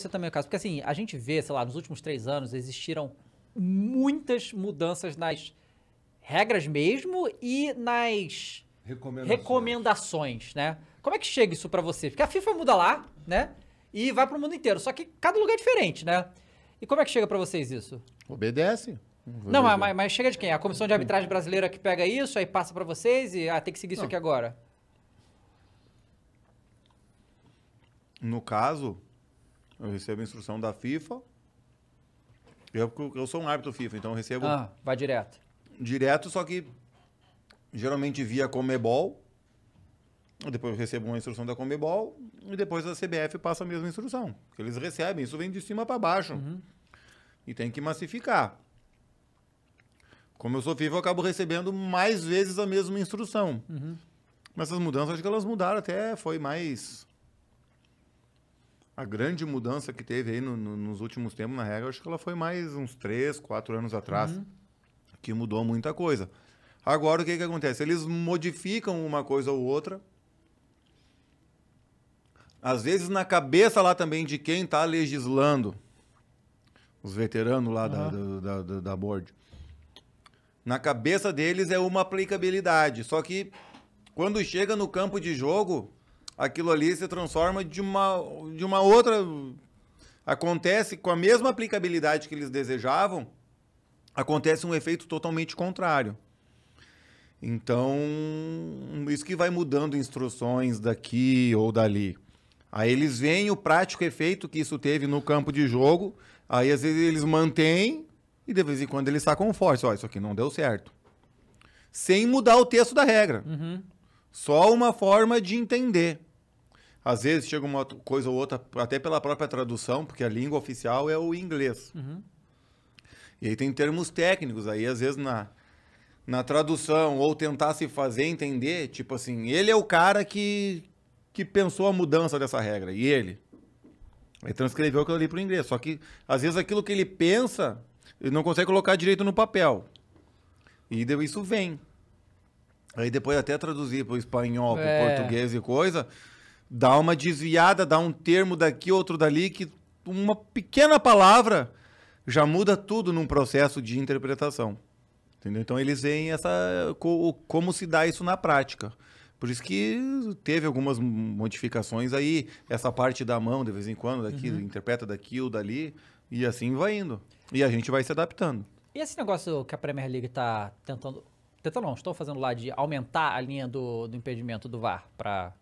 você é também o caso. Porque assim, a gente vê, sei lá, nos últimos três anos existiram muitas mudanças nas regras mesmo e nas recomendações, recomendações né? Como é que chega isso para você? Porque a FIFA muda lá, né? E vai para o mundo inteiro. Só que cada lugar é diferente, né? E como é que chega para vocês isso? Obedece. Não, mas, mas, mas, chega de quem? A comissão de arbitragem brasileira que pega isso, aí passa para vocês e ah, tem que seguir Não. isso aqui agora. No caso, eu recebo instrução da FIFA. Eu, eu sou um árbitro FIFA, então eu recebo. Ah, vai direto. Direto, só que geralmente via Comebol. Depois eu recebo uma instrução da Comebol e depois a CBF passa a mesma instrução. Eles recebem, isso vem de cima para baixo. Uhum. E tem que massificar. Como eu sou FIFA, eu acabo recebendo mais vezes a mesma instrução. Uhum. Mas essas mudanças, acho que elas mudaram até, foi mais a grande mudança que teve aí no, no, nos últimos tempos na regra, acho que ela foi mais uns três quatro anos atrás, uhum. que mudou muita coisa. Agora o que, que acontece? Eles modificam uma coisa ou outra. Às vezes na cabeça lá também de quem está legislando, os veteranos lá uhum. da, da, da, da board. Na cabeça deles é uma aplicabilidade. Só que quando chega no campo de jogo, aquilo ali se transforma de uma, de uma outra. Acontece com a mesma aplicabilidade que eles desejavam, acontece um efeito totalmente contrário. Então, isso que vai mudando instruções daqui ou dali. Aí eles veem o prático efeito que isso teve no campo de jogo, aí às vezes eles mantêm e de vez em quando eles sacam força olha isso aqui não deu certo. Sem mudar o texto da regra. Uhum. Só uma forma de entender. Às vezes chega uma coisa ou outra, até pela própria tradução, porque a língua oficial é o inglês. Uhum. E aí tem termos técnicos, aí às vezes na, na tradução, ou tentar se fazer entender, tipo assim, ele é o cara que, que pensou a mudança dessa regra, e ele? Ele transcreveu aquilo ali para o inglês, só que às vezes aquilo que ele pensa, ele não consegue colocar direito no papel. E isso vem. Aí depois até traduzir para o espanhol, para o é. português e coisa, dá uma desviada, dá um termo daqui, outro dali, que uma pequena palavra já muda tudo num processo de interpretação. Entendeu? Então eles veem essa, como se dá isso na prática. Por isso que teve algumas modificações aí, essa parte da mão de vez em quando, daqui, uhum. interpreta daqui ou dali, e assim vai indo. E a gente vai se adaptando. E esse negócio que a Premier League está tentando. Tentando não, estou fazendo lá de aumentar a linha do, do impedimento do VAR para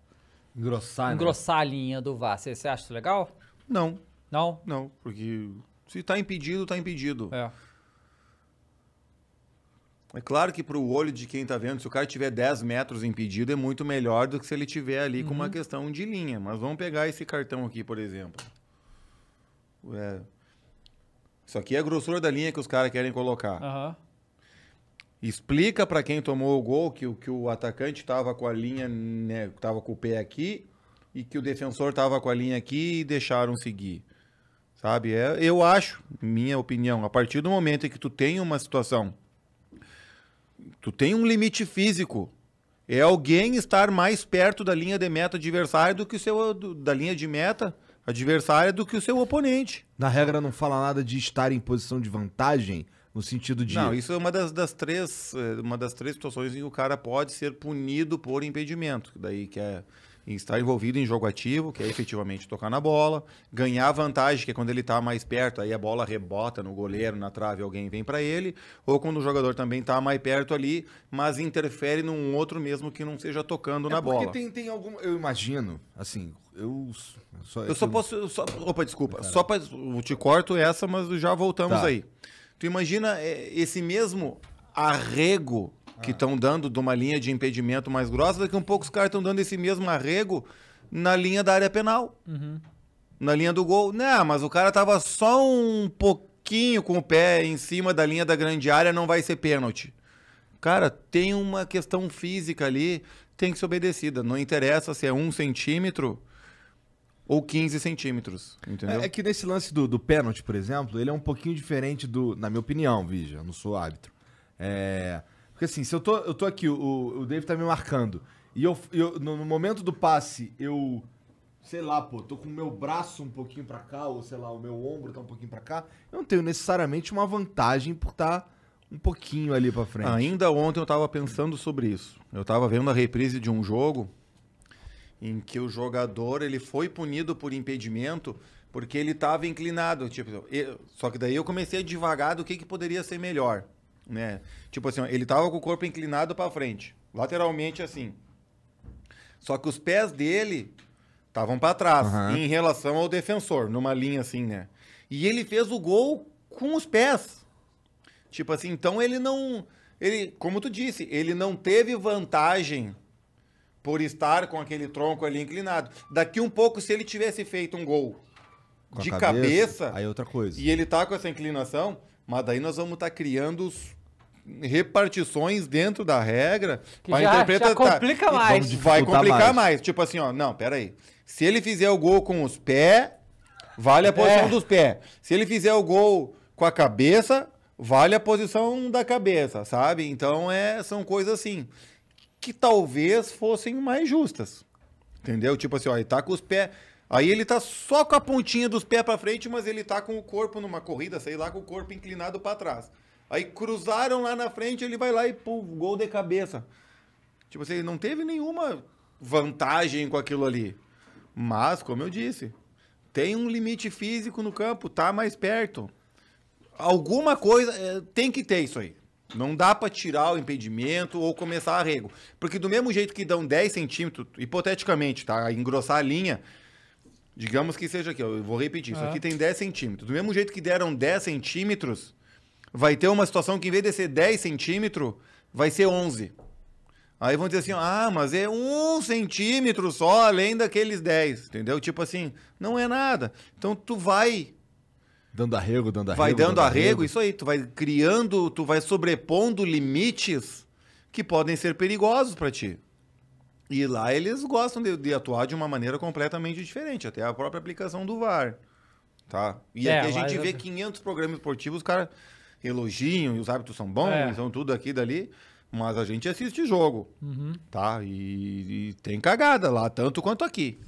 Engrossar, né? a linha do VAR. Você, acha isso legal? Não. Não? Não, porque se está impedido, está impedido. É. É claro que para o olho de quem está vendo, se o cara tiver 10 metros impedido, é muito melhor do que se ele tiver ali uhum. com uma uhum. questão de linha. Mas vamos pegar esse cartão aqui, por exemplo. É. Isso aqui é a grossura da linha que os caras querem colocar. Uhum. Explica para quem tomou o gol que, que o atacante estava com a linha, né, estava com o pé aqui e que o defensor estava com a linha aqui e deixaram seguir. Sabe? É, eu acho, minha opinião, a partir do momento em que tu tem uma situação, tu tem um limite físico, é alguém estar mais perto da linha de meta adversária do que o seu do, da linha de meta adversária do que o seu oponente. Na regra não fala nada de estar em posição de vantagem no sentido de. Não, isso é uma das, das, três, eh, uma das três situações em que o cara pode ser punido por impedimento. Daí que é estar envolvido em jogo ativo, que é efetivamente tocar na bola, ganhar vantagem, que é quando ele está mais perto, aí a bola rebota no goleiro, na trave, alguém vem para ele, ou quando o jogador também está mais perto ali, mas interfere num outro mesmo que não seja tocando é na bola. Porque tem, tem algum, eu imagino, assim, eu só, eu, só posso, eu só, opa, desculpa, só para te corto essa, mas já voltamos tá. aí. Tu imagina é, esse mesmo arrego que estão ah. dando de uma linha de impedimento mais grossa, daqui a um pouco os caras estão dando esse mesmo arrego na linha da área penal. Uhum. Na linha do gol. Não, né, mas o cara tava só um pouquinho com o pé em cima da linha da grande área, não vai ser pênalti. Cara, tem uma questão física ali, tem que ser obedecida. Não interessa se é um centímetro, ou 15 centímetros, entendeu? É, é que nesse lance do, do, pênalti, por exemplo, ele é um pouquinho diferente do, na minha opinião, Vija, não sou árbitro. É, porque assim, se eu tô, eu tô aqui, o, o David tá me marcando, e eu, eu no, no momento do passe, eu sei lá, pô, tô com o meu braço um pouquinho para cá, ou sei lá, o meu ombro tá um pouquinho para cá, eu não tenho necessariamente uma vantagem por estar tá um pouquinho ali para frente. Ainda ontem eu tava pensando sobre isso. Eu tava vendo a reprise de um jogo em que o jogador ele foi punido por impedimento porque ele estava inclinado, tipo, eu, só que daí eu comecei a devagar do que, que poderia ser melhor, né? Tipo assim, ele estava com o corpo inclinado para frente, lateralmente assim. Só que os pés dele estavam para trás uhum. em relação ao defensor, numa linha assim, né? E ele fez o gol com os pés. Tipo assim, então ele não ele, como tu disse, ele não teve vantagem por estar com aquele tronco ali inclinado. Daqui um pouco, se ele tivesse feito um gol com de cabeça, cabeça, aí é outra coisa. E ele tá com essa inclinação, mas daí nós vamos estar tá criando repartições dentro da regra para interpretar. Já complica tá, mais. Vai complicar mais. mais. Tipo assim, ó, não, pera aí. Se ele fizer o gol com os pés, vale a é. posição dos pés. Se ele fizer o gol com a cabeça, vale a posição da cabeça, sabe? Então é, são coisas assim que talvez fossem mais justas. Entendeu? Tipo assim, ó, ele tá com os pés. Aí ele tá só com a pontinha dos pés para frente, mas ele tá com o corpo numa corrida, sei lá, com o corpo inclinado para trás. Aí cruzaram lá na frente, ele vai lá e pô, gol de cabeça. Tipo assim, ele não teve nenhuma vantagem com aquilo ali. Mas, como eu disse, tem um limite físico no campo, tá mais perto. Alguma coisa, eh, tem que ter isso aí. Não dá para tirar o impedimento ou começar a rego. Porque do mesmo jeito que dão 10 centímetros, hipoteticamente, tá? Engrossar a linha, digamos que seja aqui, eu vou repetir, isso aqui tem 10 centímetros. Do mesmo jeito que deram 10 centímetros, vai ter uma situação que em vez de ser 10 centímetros, vai ser 11. Aí vão dizer assim, ah, mas é um centímetro só além daqueles 10, entendeu? Tipo assim, não é nada. Então tu vai Dando arrego, dando arrego. Vai dando, dando arrego, arrego, isso aí. Tu vai criando, tu vai sobrepondo limites que podem ser perigosos para ti. E lá eles gostam de, de, atuar de uma maneira completamente diferente, até a própria aplicação do VAR. Tá? E é, aqui a gente eu... vê 500 programas esportivos, os caras elogiam e os hábitos são bons, é. são então tudo aqui e dali, mas a gente assiste jogo. Uhum. Tá? E, e tem cagada lá, tanto quanto aqui.